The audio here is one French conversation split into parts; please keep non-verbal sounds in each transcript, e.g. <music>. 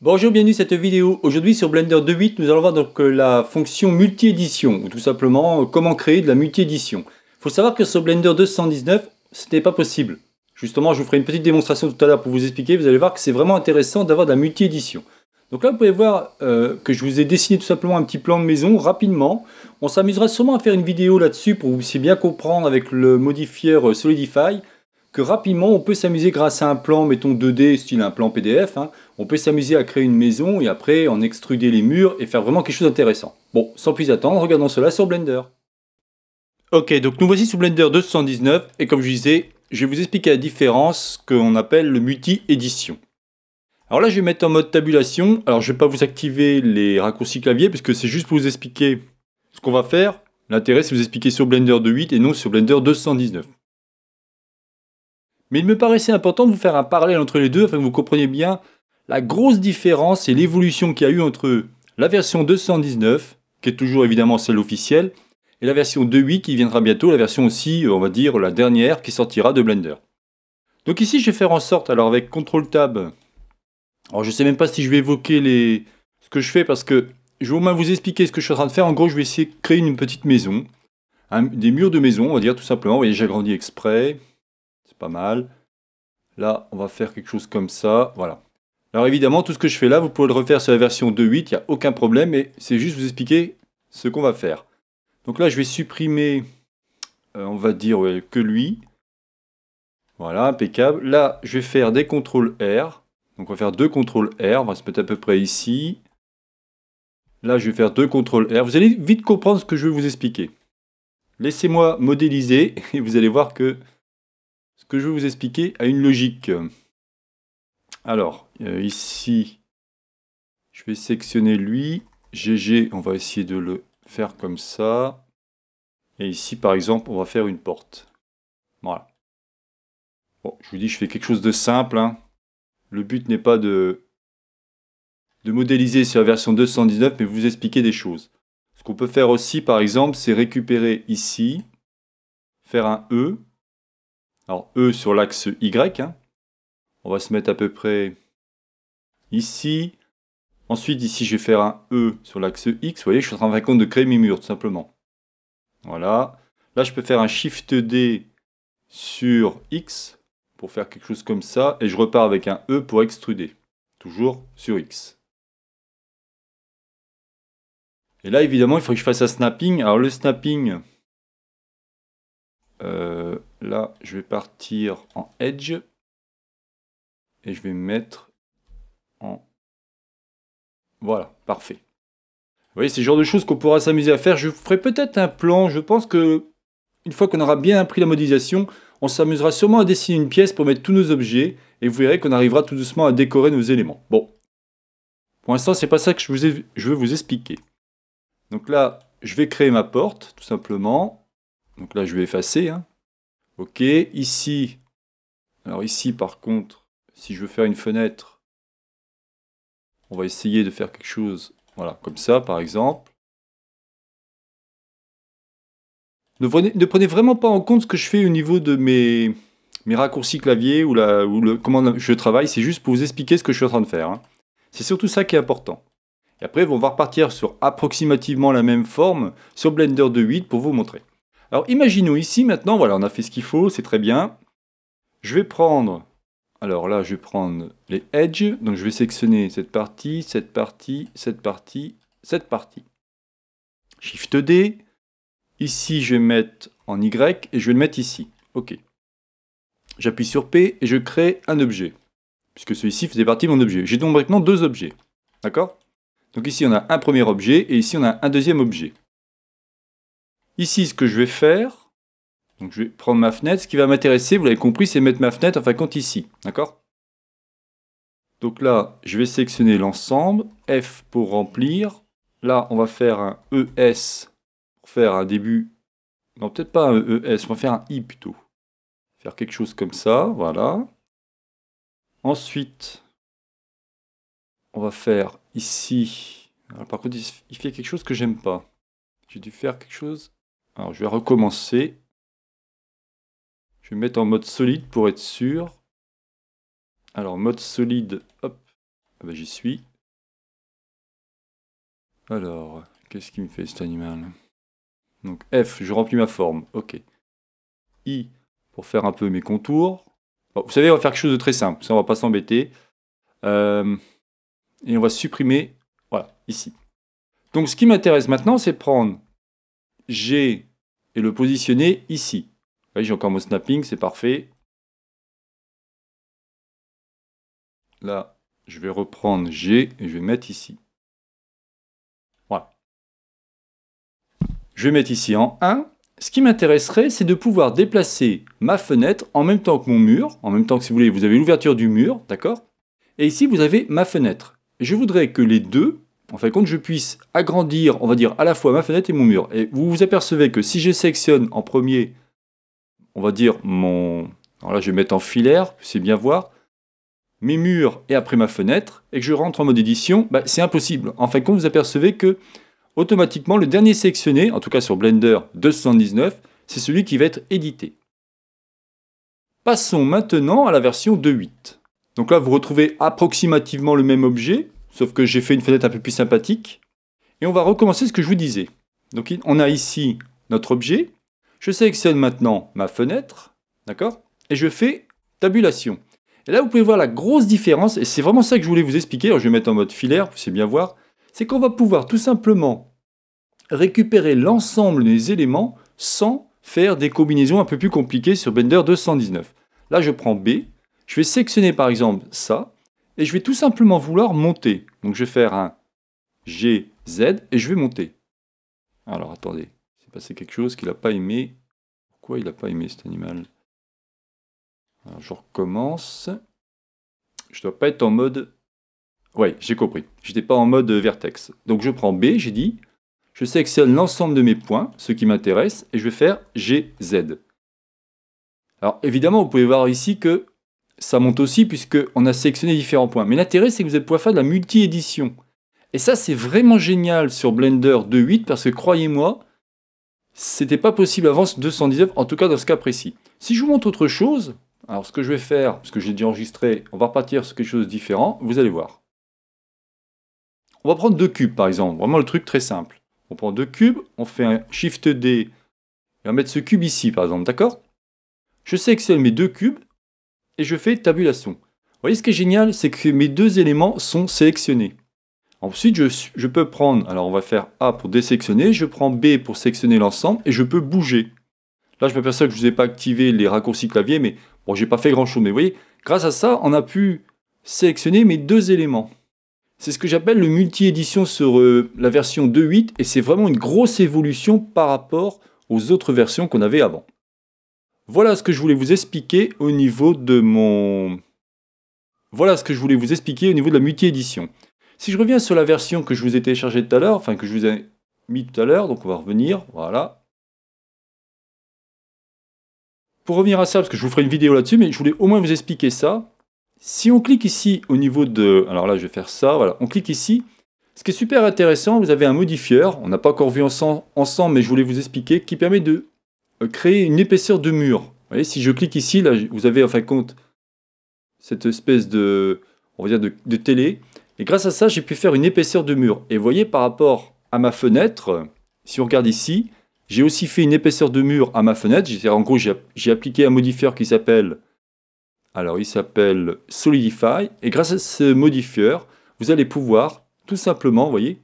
Bonjour, bienvenue dans cette vidéo. Aujourd'hui sur Blender 2.8, nous allons voir donc euh, la fonction multi-édition, ou tout simplement euh, comment créer de la multi-édition. Il faut savoir que sur Blender 219, ce n'était pas possible. Justement, je vous ferai une petite démonstration tout à l'heure pour vous expliquer. Vous allez voir que c'est vraiment intéressant d'avoir de la multi-édition. Donc là, vous pouvez voir euh, que je vous ai dessiné tout simplement un petit plan de maison rapidement. On s'amusera sûrement à faire une vidéo là-dessus pour vous aussi bien comprendre avec le modifier Solidify que rapidement on peut s'amuser grâce à un plan, mettons 2D, style un plan PDF, hein. on peut s'amuser à créer une maison et après en extruder les murs et faire vraiment quelque chose d'intéressant. Bon, sans plus attendre, regardons cela sur Blender. Ok, donc nous voici sous Blender 219 et comme je disais, je vais vous expliquer la différence qu'on appelle le multi-édition. Alors là, je vais mettre en mode tabulation. Alors je ne vais pas vous activer les raccourcis clavier puisque c'est juste pour vous expliquer ce qu'on va faire. L'intérêt, c'est de vous expliquer sur Blender 2.8 et non sur Blender 219. Mais il me paraissait important de vous faire un parallèle entre les deux afin que vous compreniez bien la grosse différence et l'évolution qu'il y a eu entre la version 219, qui est toujours évidemment celle officielle, et la version 2.8 qui viendra bientôt, la version aussi, euh, on va dire, la dernière qui sortira de Blender. Donc ici, je vais faire en sorte, alors avec CTRL TAB, alors je ne sais même pas si je vais évoquer les... ce que je fais parce que je vais au moins vous expliquer ce que je suis en train de faire. En gros, je vais essayer de créer une petite maison, des murs de maison, on va dire tout simplement. Vous voyez, j'ai agrandi exprès pas mal. Là, on va faire quelque chose comme ça, voilà. Alors évidemment, tout ce que je fais là, vous pouvez le refaire sur la version 2.8, il n'y a aucun problème, mais c'est juste vous expliquer ce qu'on va faire. Donc là, je vais supprimer, euh, on va dire que lui. Voilà, impeccable. Là, je vais faire des contrôles R. Donc on va faire deux contrôles R, on va se mettre à peu près ici. Là, je vais faire deux contrôles R. Vous allez vite comprendre ce que je vais vous expliquer. Laissez-moi modéliser <laughs> et vous allez voir que ce que je vais vous expliquer a une logique. Alors, euh, ici, je vais sectionner lui. GG, on va essayer de le faire comme ça. Et ici, par exemple, on va faire une porte. Voilà. Bon, je vous dis, je fais quelque chose de simple. Hein. Le but n'est pas de, de modéliser sur la version 219, mais vous expliquer des choses. Ce qu'on peut faire aussi, par exemple, c'est récupérer ici, faire un E, alors E sur l'axe Y. Hein. On va se mettre à peu près ici. Ensuite, ici, je vais faire un E sur l'axe X. Vous voyez, je suis en train de créer mes murs, tout simplement. Voilà. Là, je peux faire un Shift D sur X pour faire quelque chose comme ça. Et je repars avec un E pour extruder. Toujours sur X. Et là, évidemment, il faut que je fasse un snapping. Alors, le snapping... Euh, Là, je vais partir en Edge. Et je vais mettre en... Voilà, parfait. Vous voyez, c'est le genre de choses qu'on pourra s'amuser à faire. Je ferai peut-être un plan. Je pense que une fois qu'on aura bien appris la modélisation, on s'amusera sûrement à dessiner une pièce pour mettre tous nos objets. Et vous verrez qu'on arrivera tout doucement à décorer nos éléments. Bon. Pour l'instant, c'est pas ça que je, veux vous expliquer. Donc là, je vais créer ma porte, tout simplement. Donc là, je vais effacer. Hein. OK, ici, alors ici par contre, si je veux faire une fenêtre, on va essayer de faire quelque chose, voilà, comme ça par exemple. Ne prenez, vraiment pas en compte ce que je fais au niveau de mes, mes raccourcis clavier ou, le, comment je travaille, c'est juste pour vous expliquer ce que je suis en train de faire. Hein. C'est surtout ça qui est important. Et après, on va repartir sur approximativement la même forme sur Blender 2.8 pour vous montrer. Alors imaginons ici maintenant, voilà, on a fait ce qu'il faut, c'est très bien. Je vais prendre, alors là, je vais prendre les edges, donc je vais sélectionner cette partie, cette partie, cette partie, cette partie. Shift D. Ici, je vais mettre en Y et je vais le mettre ici. OK. J'appuie sur P et je crée un objet, puisque celui-ci faisait partie de mon objet. J'ai donc maintenant deux objets. D'accord Donc ici, on a un premier objet et ici, on a un deuxième objet. Ici, ce que je vais faire, donc je vais prendre ma fenêtre. Ce qui va m'intéresser, vous l'avez compris, c'est mettre ma fenêtre en fin compte ici. D'accord Donc là, je vais sélectionner l'ensemble. F pour remplir. Là, on va faire un ES pour faire un début. Non, peut-être pas un ES, on va faire un I plutôt. Faire quelque chose comme ça, voilà. Ensuite, on va faire ici. par contre, il fait quelque chose que j'aime pas. J'ai dû faire quelque chose alors je vais recommencer. Je vais mettre en mode solide pour être sûr. Alors mode solide, hop, ah ben, j'y suis. Alors, qu'est-ce qui me fait cet animal Donc F, je remplis ma forme, ok. I, pour faire un peu mes contours. vous savez, on va faire quelque chose de très simple, ça on va pas s'embêter. Euh, et on va supprimer, voilà, ici. Donc ce qui m'intéresse maintenant, c'est prendre G, et le positionner ici. j'ai encore mon snapping, c'est parfait. Là, je vais reprendre G et je vais mettre ici. Voilà. Je vais mettre ici en 1. Ce qui m'intéresserait, c'est de pouvoir déplacer ma fenêtre en même temps que mon mur. En même temps que, si vous voulez, vous avez l'ouverture du mur, d'accord Et ici, vous avez ma fenêtre. Je voudrais que les deux en fin de compte, je puisse agrandir, on va dire, à la fois ma fenêtre et mon mur. Et vous vous apercevez que si je sélectionne en premier, on va dire, mon... Alors là, je vais mettre en filaire, c'est bien voir, mes murs et après ma fenêtre, et que je rentre en mode édition, bah, c'est impossible. En fin de compte, vous apercevez que, automatiquement, le dernier sélectionné, en tout cas sur Blender 279, c'est celui qui va être édité. Passons maintenant à la version 2.8. Donc là, vous retrouvez approximativement le même objet, Sauf que j'ai fait une fenêtre un peu plus sympathique. Et on va recommencer ce que je vous disais. Donc on a ici notre objet. Je sélectionne maintenant ma fenêtre. D'accord Et je fais tabulation. Et là, vous pouvez voir la grosse différence. Et c'est vraiment ça que je voulais vous expliquer. je vais mettre en mode filaire, vous savez bien voir. C'est qu'on va pouvoir tout simplement récupérer l'ensemble des éléments sans faire des combinaisons un peu plus compliquées sur Bender 219. Là, je prends B. Je vais sélectionner par exemple ça et je vais tout simplement vouloir monter. Donc je vais faire un GZ et je vais monter. Alors attendez, s'est passé quelque chose qu'il n'a pas aimé. Pourquoi il n'a pas aimé cet animal Alors je recommence. Je ne dois pas être en mode... Oui, j'ai compris. je n'étais pas en mode vertex. Donc je prends B, j'ai dit, je sélectionne l'ensemble de mes points, ceux qui m'intéressent, et je vais faire GZ. Alors évidemment, vous pouvez voir ici que ça monte aussi puisqu'on a sélectionné différents points. Mais l'intérêt, c'est que vous allez pouvoir faire de la multi-édition. Et ça, c'est vraiment génial sur Blender 2.8 parce que croyez-moi, c'était pas possible avant 219, en tout cas dans ce cas précis. Si je vous montre autre chose, alors ce que je vais faire, parce que j'ai déjà enregistré, on va repartir sur quelque chose de différent, vous allez voir. On va prendre deux cubes par exemple, vraiment le truc très simple. On prend deux cubes, on fait un Shift D, et on va mettre ce cube ici par exemple, d'accord Je sélectionne mes deux cubes, et je fais tabulation. Vous voyez ce qui est génial, c'est que mes deux éléments sont sélectionnés. Ensuite, je, peux prendre, alors on va faire A pour désélectionner, je prends B pour sélectionner l'ensemble et je peux bouger. Là, je m'aperçois que je ne vous ai pas activé les raccourcis clavier, mais bon, n'ai pas fait grand chose. Mais vous voyez, grâce à ça, on a pu sélectionner mes deux éléments. C'est ce que j'appelle le multi-édition sur euh, la version 2.8 et c'est vraiment une grosse évolution par rapport aux autres versions qu'on avait avant. Voilà ce que je voulais vous expliquer au niveau de mon... Voilà ce que je voulais vous expliquer au niveau de la multi-édition. Si je reviens sur la version que je vous ai téléchargée tout à l'heure, enfin que je vous ai mis tout à l'heure, donc on va revenir, voilà. Pour revenir à ça, parce que je vous ferai une vidéo là-dessus, mais je voulais au moins vous expliquer ça. Si on clique ici au niveau de... Alors là, je vais faire ça, voilà. On clique ici. Ce qui est super intéressant, vous avez un modifieur, on n'a pas encore vu ensemble, mais je voulais vous expliquer, qui permet de euh, créer une épaisseur de mur. Vous voyez, si je clique ici, là, vous avez en fin de compte cette espèce de, on va de, télé. Et grâce à ça, j'ai pu faire une épaisseur de mur. Et vous voyez, par rapport à ma fenêtre, si on regarde ici, j'ai aussi fait une épaisseur de mur à ma fenêtre. En gros, j'ai appliqué un modifieur qui s'appelle, alors il s'appelle Solidify. Et grâce à ce modifieur, vous allez pouvoir tout simplement, vous voyez,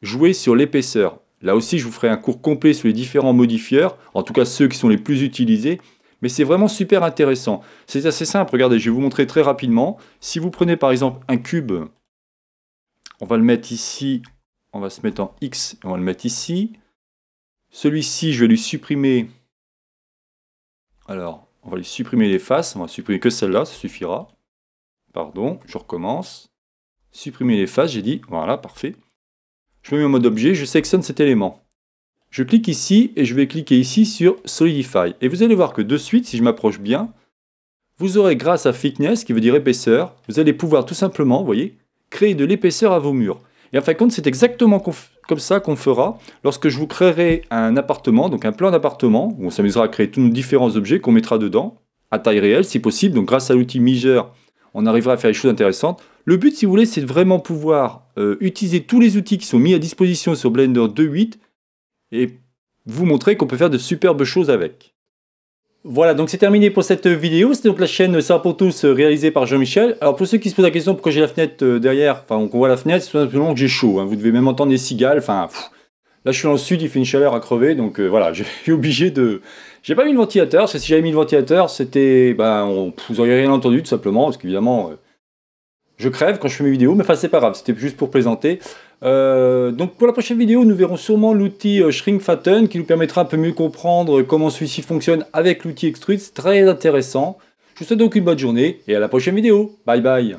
jouer sur l'épaisseur. Là aussi, je vous ferai un cours complet sur les différents modifieurs, en tout cas ceux qui sont les plus utilisés, mais c'est vraiment super intéressant. C'est assez simple, regardez, je vais vous montrer très rapidement. Si vous prenez par exemple un cube, on va le mettre ici, on va se mettre en X, et on va le mettre ici. Celui-ci, je vais lui supprimer, alors, on va lui supprimer les faces, on va supprimer que celle-là, ça suffira. Pardon, je recommence. Supprimer les faces, j'ai dit, voilà, parfait. Je me mets en mode objet, je sélectionne cet élément. Je clique ici et je vais cliquer ici sur Solidify. Et vous allez voir que de suite, si je m'approche bien, vous aurez grâce à thickness, qui veut dire épaisseur, vous allez pouvoir tout simplement, vous voyez, créer de l'épaisseur à vos murs. Et en fin de compte, c'est exactement comme ça qu'on fera lorsque je vous créerai un appartement, donc un plan d'appartement, où on s'amusera à créer tous nos différents objets qu'on mettra dedans, à taille réelle si possible. Donc grâce à l'outil Measure, on arrivera à faire des choses intéressantes. Le but, si vous voulez, c'est de vraiment pouvoir euh, utiliser tous les outils qui sont mis à disposition sur Blender 2.8 et vous montrer qu'on peut faire de superbes choses avec. Voilà, donc c'est terminé pour cette vidéo. C'était donc la chaîne Ça pour tous euh, réalisée par Jean-Michel. Alors pour ceux qui se posent la question pourquoi j'ai la fenêtre euh, derrière, enfin on voit la fenêtre, c'est tout simplement que j'ai chaud. Hein. Vous devez même entendre des cigales. Enfin, là je suis dans le sud, il fait une chaleur à crever, donc voilà, <laughs> j'ai obligé de. J'ai pas mis le ventilateur, parce que si j'avais mis le ventilateur, c'était, ben, vous auriez rien entendu tout simplement, parce qu'évidemment. Je crève quand je fais mes vidéos, mais enfin c'est pas grave, c'était juste pour plaisanter. Euh, donc pour la prochaine vidéo, nous verrons sûrement l'outil euh, Shrink Fatten qui nous permettra un peu mieux comprendre comment celui-ci fonctionne avec l'outil Extrude, c'est très intéressant. Je vous souhaite donc une bonne journée et à la prochaine vidéo. Bye bye